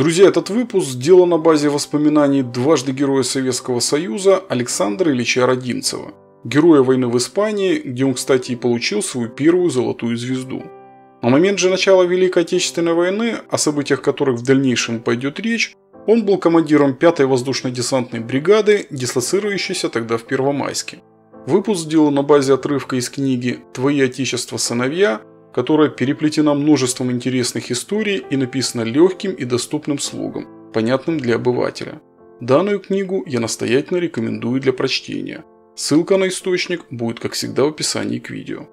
Друзья, этот выпуск сделан на базе воспоминаний дважды Героя Советского Союза Александра Ильича Родимцева, героя войны в Испании, где он, кстати, и получил свою первую золотую звезду. На момент же начала Великой Отечественной войны, о событиях которых в дальнейшем пойдет речь, он был командиром 5-й воздушно-десантной бригады, дислоцирующейся тогда в Первомайске. Выпуск сделан на базе отрывка из книги «Твои отечества сыновья» которая переплетена множеством интересных историй и написана легким и доступным слогом, понятным для обывателя. Данную книгу я настоятельно рекомендую для прочтения. Ссылка на источник будет, как всегда, в описании к видео.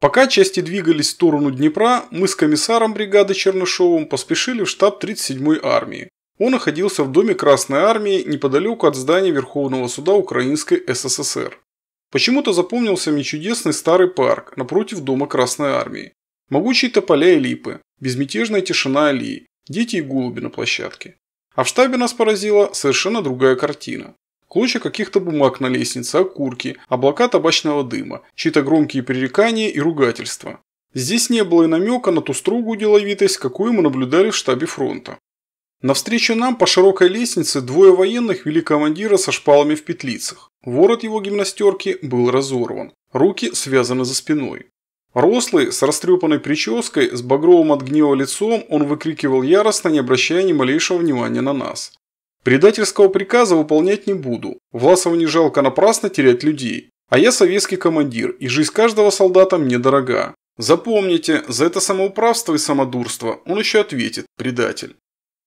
Пока части двигались в сторону Днепра, мы с комиссаром бригады Чернышовым поспешили в штаб 37-й армии, он находился в доме Красной Армии неподалеку от здания Верховного Суда Украинской СССР. Почему-то запомнился мне чудесный старый парк напротив дома Красной Армии. Могучие тополя и липы, безмятежная тишина аллеи, дети и голуби на площадке. А в штабе нас поразила совершенно другая картина. Клочья каких-то бумаг на лестнице, окурки, облака табачного дыма, чьи-то громкие пререкания и ругательства. Здесь не было и намека на ту строгую деловитость, какую мы наблюдали в штабе фронта. Навстречу нам по широкой лестнице двое военных вели командира со шпалами в петлицах. Ворот его гимнастерки был разорван. Руки связаны за спиной. Рослый, с растрепанной прической, с багровым от гнева лицом, он выкрикивал яростно, не обращая ни малейшего внимания на нас. «Предательского приказа выполнять не буду. Власову не жалко напрасно терять людей. А я советский командир, и жизнь каждого солдата мне дорога. Запомните, за это самоуправство и самодурство он еще ответит, предатель».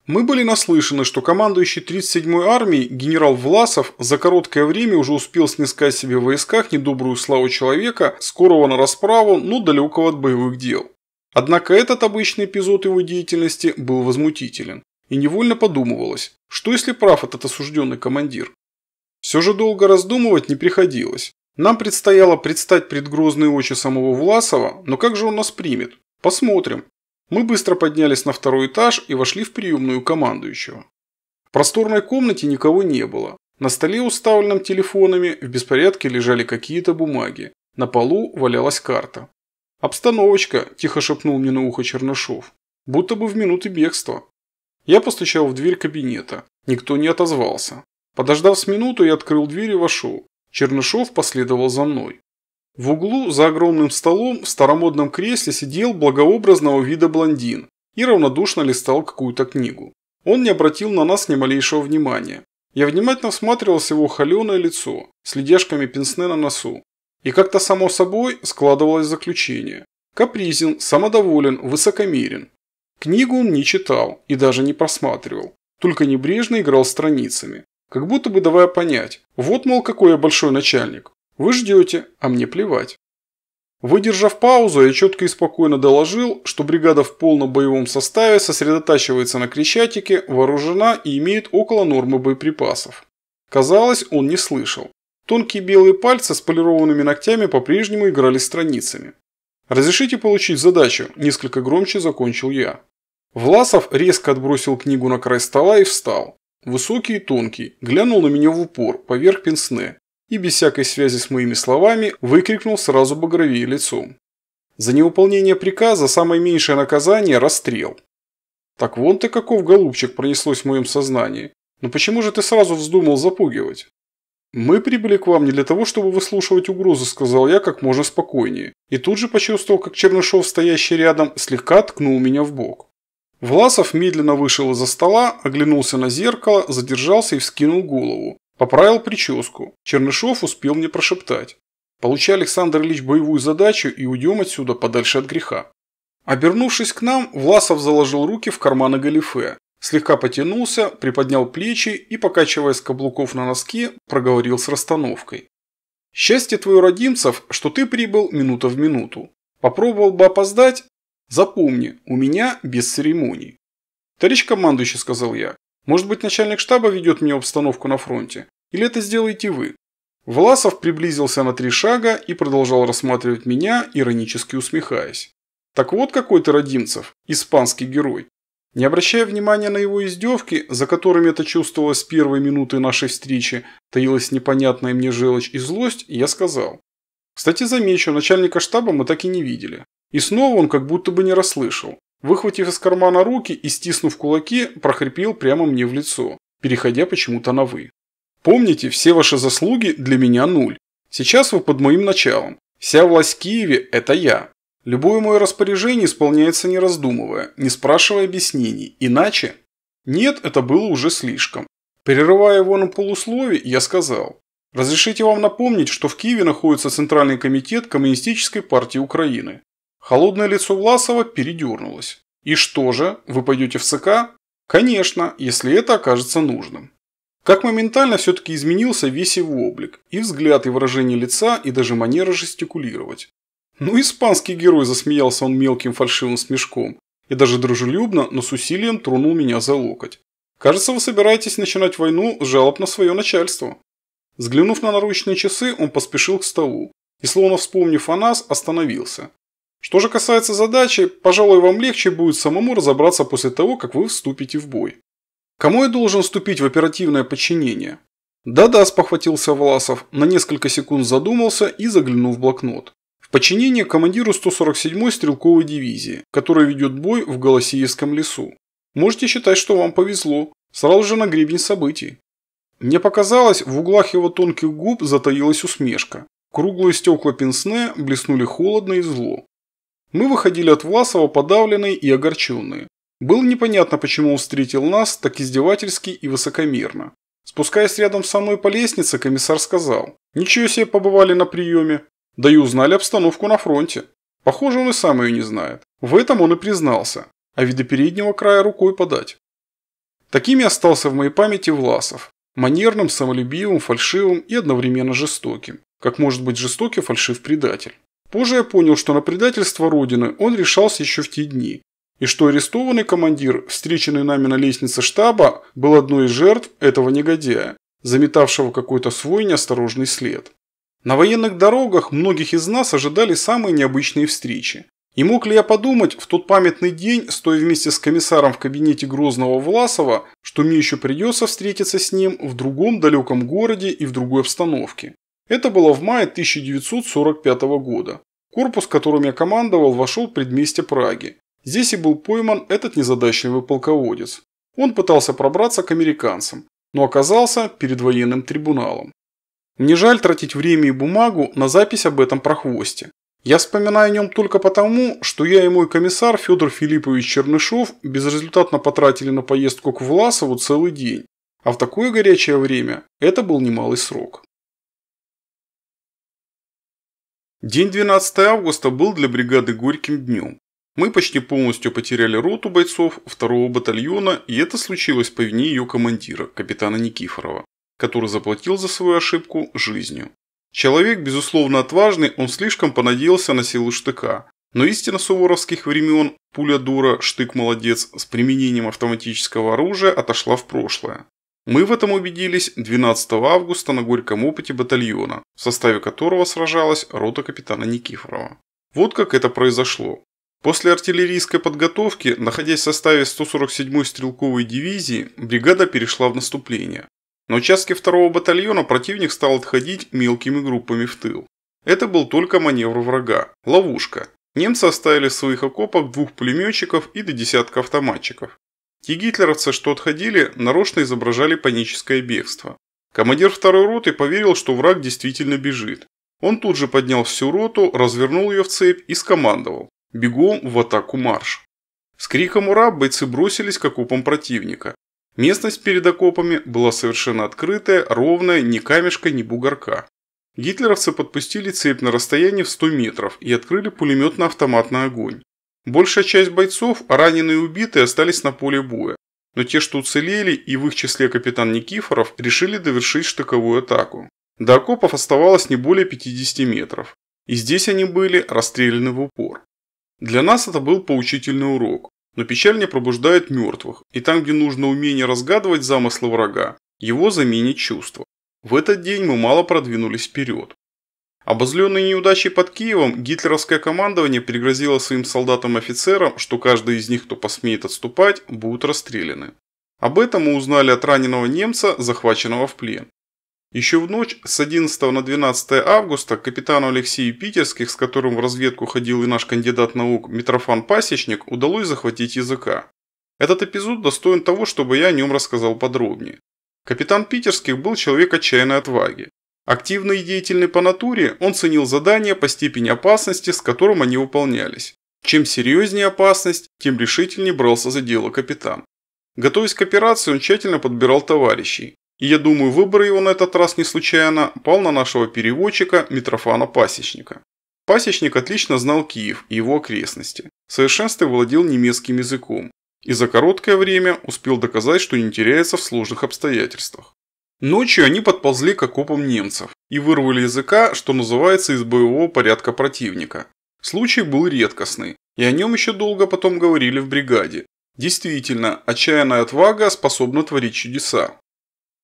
Мы были наслышаны, что командующий 37-й армией генерал Власов за короткое время уже успел снискать себе в войсках недобрую славу человека, скорого на расправу, но далекого от боевых дел. Однако этот обычный эпизод его деятельности был возмутителен. И невольно подумывалось, что если прав этот осужденный командир? Все же долго раздумывать не приходилось. Нам предстояло предстать предгрозные очи самого Власова, но как же он нас примет? Посмотрим. Мы быстро поднялись на второй этаж и вошли в приемную командующего. В просторной комнате никого не было. На столе, уставленном телефонами, в беспорядке лежали какие-то бумаги. На полу валялась карта. «Обстановочка», – тихо шепнул мне на ухо Чернышов. «Будто бы в минуты бегства». Я постучал в дверь кабинета. Никто не отозвался. Подождав с минуту, я открыл дверь и вошел. Чернышов последовал за мной. В углу за огромным столом в старомодном кресле сидел благообразного вида блондин и равнодушно листал какую-то книгу. Он не обратил на нас ни малейшего внимания. Я внимательно всматривался его холеное лицо с ледяшками пенсне на носу. И как-то само собой складывалось заключение. Капризен, самодоволен, высокомерен. Книгу он не читал и даже не просматривал, только небрежно играл страницами, как будто бы давая понять, вот, мол, какой я большой начальник, вы ждете, а мне плевать. Выдержав паузу, я четко и спокойно доложил, что бригада в полном боевом составе сосредотачивается на Крещатике, вооружена и имеет около нормы боеприпасов. Казалось, он не слышал. Тонкие белые пальцы с полированными ногтями по-прежнему играли страницами. «Разрешите получить задачу?» – несколько громче закончил я. Власов резко отбросил книгу на край стола и встал. Высокий и тонкий, глянул на меня в упор, поверх пенсне и без всякой связи с моими словами выкрикнул сразу багровее лицом. За неуполнение приказа самое меньшее наказание – расстрел. Так вон ты каков, голубчик, пронеслось в моем сознании. Но ну почему же ты сразу вздумал запугивать? «Мы прибыли к вам не для того, чтобы выслушивать угрозы», – сказал я как можно спокойнее. И тут же почувствовал, как Чернышов, стоящий рядом, слегка ткнул меня в бок. Власов медленно вышел из-за стола, оглянулся на зеркало, задержался и вскинул голову. Поправил прическу. Чернышов успел мне прошептать. Получи, Александр Ильич, боевую задачу и уйдем отсюда подальше от греха. Обернувшись к нам, Власов заложил руки в карманы галифе, слегка потянулся, приподнял плечи и, покачивая с каблуков на носки, проговорил с расстановкой. «Счастье твое, родимцев, что ты прибыл минута в минуту. Попробовал бы опоздать? Запомни, у меня без церемоний». «Товарищ командующий», — сказал я, может быть, начальник штаба ведет мне обстановку на фронте? Или это сделаете вы?» Власов приблизился на три шага и продолжал рассматривать меня, иронически усмехаясь. «Так вот какой ты, Родимцев, испанский герой!» Не обращая внимания на его издевки, за которыми это чувствовалось с первой минуты нашей встречи, таилась непонятная мне желчь и злость, я сказал. Кстати, замечу, начальника штаба мы так и не видели. И снова он как будто бы не расслышал. Выхватив из кармана руки и стиснув кулаки, прохрипел прямо мне в лицо, переходя почему-то на «вы». «Помните, все ваши заслуги для меня нуль. Сейчас вы под моим началом. Вся власть в Киеве – это я. Любое мое распоряжение исполняется не раздумывая, не спрашивая объяснений. Иначе? Нет, это было уже слишком. Прерывая его на полуслове, я сказал. Разрешите вам напомнить, что в Киеве находится Центральный комитет Коммунистической партии Украины. Холодное лицо Власова передернулось. И что же, вы пойдете в ЦК? Конечно, если это окажется нужным. Как моментально все-таки изменился весь его облик, и взгляд, и выражение лица, и даже манера жестикулировать. Ну, испанский герой, засмеялся он мелким фальшивым смешком, и даже дружелюбно, но с усилием тронул меня за локоть. Кажется, вы собираетесь начинать войну с жалоб на свое начальство. Взглянув на наручные часы, он поспешил к столу, и, словно вспомнив о нас, остановился. Что же касается задачи, пожалуй, вам легче будет самому разобраться после того, как вы вступите в бой. Кому я должен вступить в оперативное подчинение? Да-да, спохватился Власов, на несколько секунд задумался и заглянул в блокнот. В подчинение командиру 147-й стрелковой дивизии, которая ведет бой в Голосиевском лесу. Можете считать, что вам повезло. Сразу же на гребень событий. Мне показалось, в углах его тонких губ затаилась усмешка. Круглые стекла пенсне блеснули холодно и зло. Мы выходили от Власова подавленные и огорченные. Было непонятно, почему он встретил нас так издевательски и высокомерно. Спускаясь рядом со мной по лестнице, комиссар сказал, «Ничего себе побывали на приеме. Да и узнали обстановку на фронте». Похоже, он и сам ее не знает. В этом он и признался. А виды переднего края рукой подать. Такими остался в моей памяти Власов. Манерным, самолюбивым, фальшивым и одновременно жестоким. Как может быть жестокий фальшив предатель. Позже я понял, что на предательство Родины он решался еще в те дни, и что арестованный командир, встреченный нами на лестнице штаба, был одной из жертв этого негодяя, заметавшего какой-то свой неосторожный след. На военных дорогах многих из нас ожидали самые необычные встречи. И мог ли я подумать в тот памятный день, стоя вместе с комиссаром в кабинете Грозного Власова, что мне еще придется встретиться с ним в другом далеком городе и в другой обстановке? Это было в мае 1945 года. Корпус, которым я командовал, вошел в предместье Праги. Здесь и был пойман этот незадачливый полководец. Он пытался пробраться к американцам, но оказался перед военным трибуналом. Мне жаль тратить время и бумагу на запись об этом прохвосте. Я вспоминаю о нем только потому, что я и мой комиссар Федор Филиппович Чернышов безрезультатно потратили на поездку к Власову целый день, а в такое горячее время это был немалый срок. День 12 августа был для бригады горьким днем. Мы почти полностью потеряли роту бойцов второго батальона, и это случилось по вине ее командира, капитана Никифорова, который заплатил за свою ошибку жизнью. Человек, безусловно, отважный, он слишком понадеялся на силу штыка, но истина суворовских времен, пуля дура, штык молодец, с применением автоматического оружия отошла в прошлое. Мы в этом убедились 12 августа на горьком опыте батальона, в составе которого сражалась рота капитана Никифорова. Вот как это произошло. После артиллерийской подготовки, находясь в составе 147-й стрелковой дивизии, бригада перешла в наступление. На участке второго батальона противник стал отходить мелкими группами в тыл. Это был только маневр врага, ловушка. Немцы оставили в своих окопах двух пулеметчиков и до десятка автоматчиков. Те гитлеровцы, что отходили, нарочно изображали паническое бегство. Командир второй роты поверил, что враг действительно бежит. Он тут же поднял всю роту, развернул ее в цепь и скомандовал «Бегом в атаку марш!». С криком «Ура!» бойцы бросились к окопам противника. Местность перед окопами была совершенно открытая, ровная, ни камешка, ни бугорка. Гитлеровцы подпустили цепь на расстоянии в 100 метров и открыли пулемет на автоматный огонь. Большая часть бойцов, раненые и убитые, остались на поле боя, но те, что уцелели, и в их числе капитан Никифоров, решили довершить штыковую атаку. До окопов оставалось не более 50 метров, и здесь они были расстреляны в упор. Для нас это был поучительный урок, но печаль не пробуждает мертвых, и там, где нужно умение разгадывать замыслы врага, его заменит чувство. В этот день мы мало продвинулись вперед. Обозленный неудачей под Киевом, гитлеровское командование пригрозило своим солдатам-офицерам, что каждый из них, кто посмеет отступать, будут расстреляны. Об этом мы узнали от раненого немца, захваченного в плен. Еще в ночь с 11 на 12 августа капитану Алексею Питерских, с которым в разведку ходил и наш кандидат наук Митрофан Пасечник, удалось захватить языка. Этот эпизод достоин того, чтобы я о нем рассказал подробнее. Капитан Питерских был человек отчаянной отваги. Активный и деятельный по натуре, он ценил задания по степени опасности, с которым они выполнялись. Чем серьезнее опасность, тем решительнее брался за дело капитан. Готовясь к операции, он тщательно подбирал товарищей. И я думаю, выбор его на этот раз не случайно пал на нашего переводчика Митрофана Пасечника. Пасечник отлично знал Киев и его окрестности. В владел немецким языком. И за короткое время успел доказать, что не теряется в сложных обстоятельствах. Ночью они подползли к окопам немцев и вырвали языка, что называется, из боевого порядка противника. Случай был редкостный, и о нем еще долго потом говорили в бригаде. Действительно, отчаянная отвага способна творить чудеса.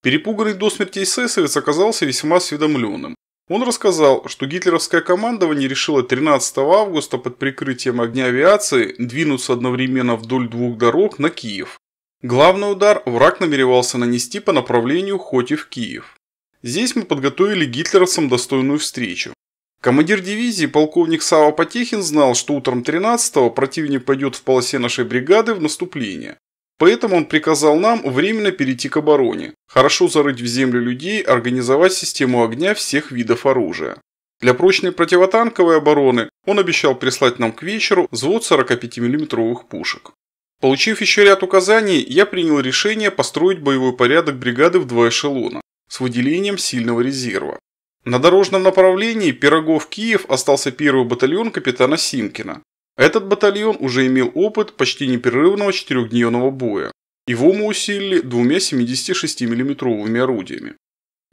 Перепуганный до смерти эсэсовец оказался весьма осведомленным. Он рассказал, что гитлеровское командование решило 13 августа под прикрытием огня авиации двинуться одновременно вдоль двух дорог на Киев. Главный удар враг намеревался нанести по направлению в киев Здесь мы подготовили гитлеровцам достойную встречу. Командир дивизии полковник Сава Потехин знал, что утром 13-го противник пойдет в полосе нашей бригады в наступление. Поэтому он приказал нам временно перейти к обороне, хорошо зарыть в землю людей, организовать систему огня всех видов оружия. Для прочной противотанковой обороны он обещал прислать нам к вечеру взвод 45 миллиметровых пушек. Получив еще ряд указаний, я принял решение построить боевой порядок бригады в два эшелона с выделением сильного резерва. На дорожном направлении Пирогов-Киев остался первый батальон капитана Симкина. Этот батальон уже имел опыт почти непрерывного четырехдневного боя. Его мы усилили двумя 76 миллиметровыми орудиями.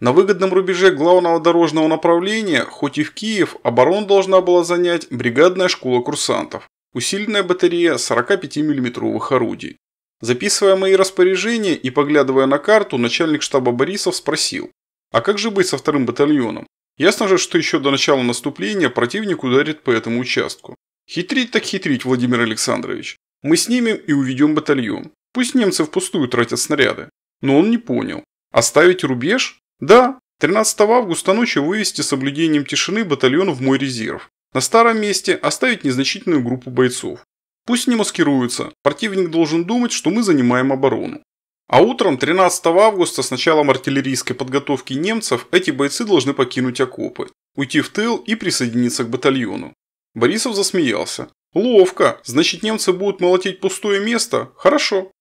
На выгодном рубеже главного дорожного направления, хоть и в Киев, оборону должна была занять бригадная школа курсантов, усиленная батарея 45 миллиметровых орудий. Записывая мои распоряжения и поглядывая на карту, начальник штаба Борисов спросил, а как же быть со вторым батальоном? Ясно же, что еще до начала наступления противник ударит по этому участку. Хитрить так хитрить, Владимир Александрович. Мы снимем и уведем батальон. Пусть немцы впустую тратят снаряды. Но он не понял. Оставить рубеж? Да. 13 августа ночью вывести с соблюдением тишины батальон в мой резерв. На старом месте оставить незначительную группу бойцов. Пусть не маскируются, противник должен думать, что мы занимаем оборону. А утром 13 августа с началом артиллерийской подготовки немцев эти бойцы должны покинуть окопы, уйти в тыл и присоединиться к батальону. Борисов засмеялся. «Ловко! Значит, немцы будут молотить пустое место? Хорошо!»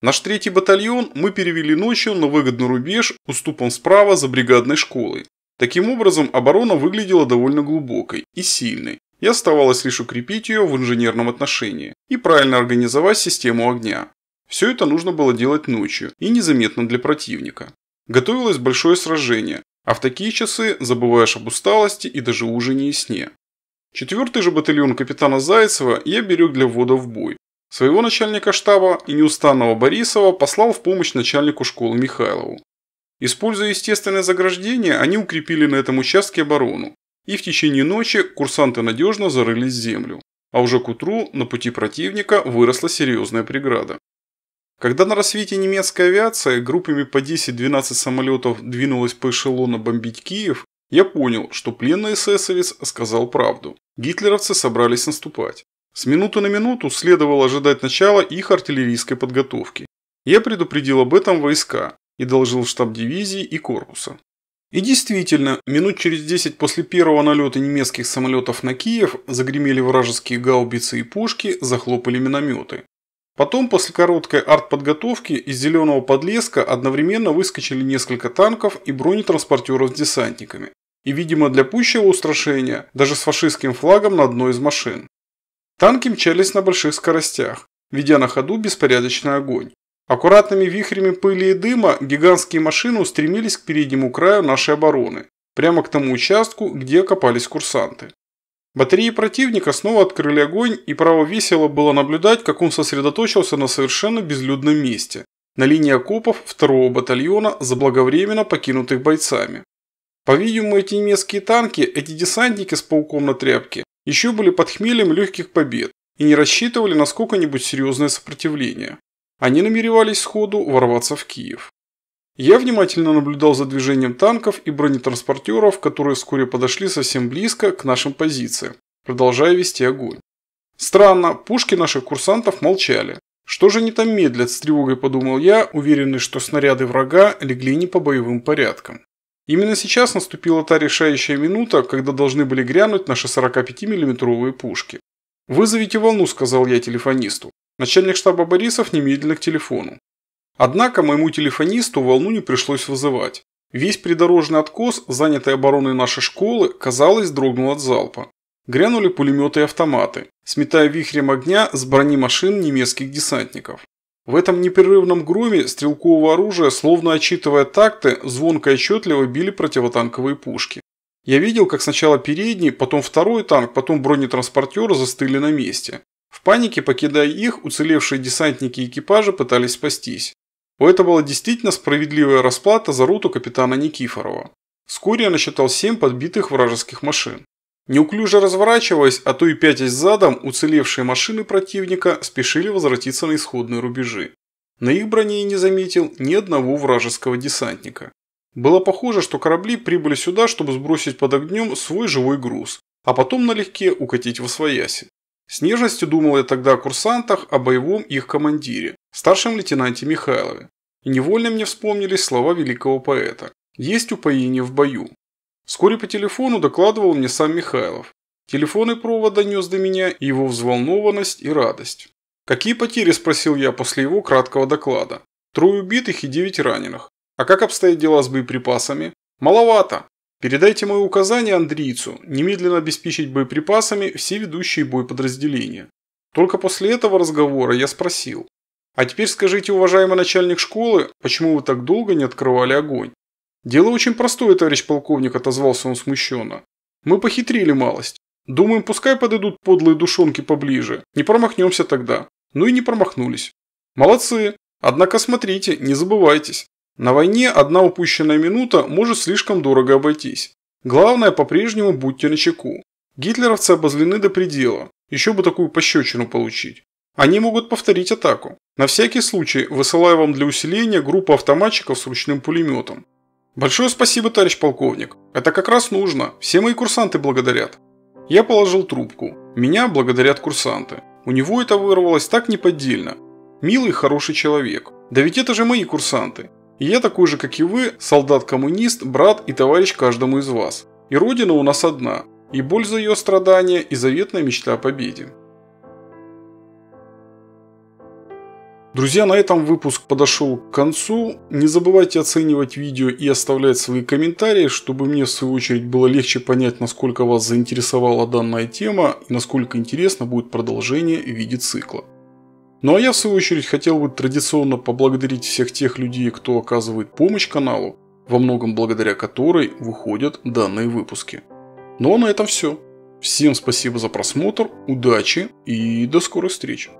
Наш третий батальон мы перевели ночью на выгодный рубеж уступом справа за бригадной школой. Таким образом, оборона выглядела довольно глубокой и сильной, и оставалось лишь укрепить ее в инженерном отношении и правильно организовать систему огня. Все это нужно было делать ночью и незаметно для противника. Готовилось большое сражение, а в такие часы забываешь об усталости и даже ужине и сне. Четвертый же батальон капитана Зайцева я берег для ввода в бой. Своего начальника штаба и неустанного Борисова послал в помощь начальнику школы Михайлову. Используя естественное заграждение, они укрепили на этом участке оборону, и в течение ночи курсанты надежно зарылись в землю, а уже к утру на пути противника выросла серьезная преграда. Когда на рассвете немецкая авиация группами по 10-12 самолетов двинулась по эшелону бомбить Киев, я понял, что пленный эсэсовец сказал правду. Гитлеровцы собрались наступать. С минуты на минуту следовало ожидать начала их артиллерийской подготовки. Я предупредил об этом войска, и доложил в штаб дивизии и корпуса. И действительно, минут через 10 после первого налета немецких самолетов на Киев загремели вражеские гаубицы и пушки, захлопали минометы. Потом, после короткой артподготовки, из зеленого подлеска одновременно выскочили несколько танков и бронетранспортеров с десантниками. И, видимо, для пущего устрашения, даже с фашистским флагом на одной из машин. Танки мчались на больших скоростях, ведя на ходу беспорядочный огонь. Аккуратными вихрями пыли и дыма гигантские машины устремились к переднему краю нашей обороны, прямо к тому участку, где копались курсанты. Батареи противника снова открыли огонь, и право весело было наблюдать, как он сосредоточился на совершенно безлюдном месте, на линии окопов второго батальона, заблаговременно покинутых бойцами. По-видимому, эти немецкие танки, эти десантники с пауком на тряпке, еще были под хмелем легких побед и не рассчитывали на сколько-нибудь серьезное сопротивление они намеревались сходу ворваться в Киев. Я внимательно наблюдал за движением танков и бронетранспортеров, которые вскоре подошли совсем близко к нашим позициям, продолжая вести огонь. Странно, пушки наших курсантов молчали. Что же они там медлят, с тревогой подумал я, уверенный, что снаряды врага легли не по боевым порядкам. Именно сейчас наступила та решающая минута, когда должны были грянуть наши 45 миллиметровые пушки. «Вызовите волну», – сказал я телефонисту. Начальник штаба Борисов немедленно к телефону. Однако моему телефонисту волну не пришлось вызывать. Весь придорожный откос, занятый обороной нашей школы, казалось, дрогнул от залпа. Грянули пулеметы и автоматы, сметая вихрем огня с брони машин немецких десантников. В этом непрерывном громе стрелкового оружия, словно отчитывая такты, звонко и отчетливо били противотанковые пушки. Я видел, как сначала передний, потом второй танк, потом бронетранспортер застыли на месте. В панике, покидая их, уцелевшие десантники экипажа пытались спастись. У этого была действительно справедливая расплата за руту капитана Никифорова. Вскоре я насчитал семь подбитых вражеских машин. Неуклюже разворачиваясь, а то и пятясь задом, уцелевшие машины противника спешили возвратиться на исходные рубежи. На их броне я не заметил ни одного вражеского десантника. Было похоже, что корабли прибыли сюда, чтобы сбросить под огнем свой живой груз, а потом налегке укатить во свояси. С нежностью думал я тогда о курсантах, о боевом их командире, старшем лейтенанте Михайлове. И невольно мне вспомнились слова великого поэта «Есть упоение в бою». Вскоре по телефону докладывал мне сам Михайлов. Телефонный провод донес до меня его взволнованность и радость. «Какие потери?» – спросил я после его краткого доклада. «Трое убитых и девять раненых. А как обстоят дела с боеприпасами?» «Маловато. Передайте мои указания Андрийцу немедленно обеспечить боеприпасами все ведущие бой подразделения. Только после этого разговора я спросил. А теперь скажите, уважаемый начальник школы, почему вы так долго не открывали огонь? Дело очень простое, товарищ полковник, отозвался он смущенно. Мы похитрили малость. Думаем, пускай подойдут подлые душонки поближе. Не промахнемся тогда. Ну и не промахнулись. Молодцы. Однако смотрите, не забывайтесь. На войне одна упущенная минута может слишком дорого обойтись. Главное, по-прежнему будьте начеку. Гитлеровцы обозлены до предела, еще бы такую пощечину получить. Они могут повторить атаку. На всякий случай высылаю вам для усиления группу автоматчиков с ручным пулеметом. Большое спасибо, товарищ полковник. Это как раз нужно. Все мои курсанты благодарят. Я положил трубку. Меня благодарят курсанты. У него это вырвалось так неподдельно. Милый, хороший человек. Да ведь это же мои курсанты. И я такой же, как и вы, солдат-коммунист, брат и товарищ каждому из вас. И родина у нас одна, и боль за ее страдания, и заветная мечта о победе. Друзья, на этом выпуск подошел к концу. Не забывайте оценивать видео и оставлять свои комментарии, чтобы мне в свою очередь было легче понять, насколько вас заинтересовала данная тема и насколько интересно будет продолжение в виде цикла. Ну а я в свою очередь хотел бы традиционно поблагодарить всех тех людей, кто оказывает помощь каналу, во многом благодаря которой выходят данные выпуски. Ну а на этом все. Всем спасибо за просмотр, удачи и до скорых встреч.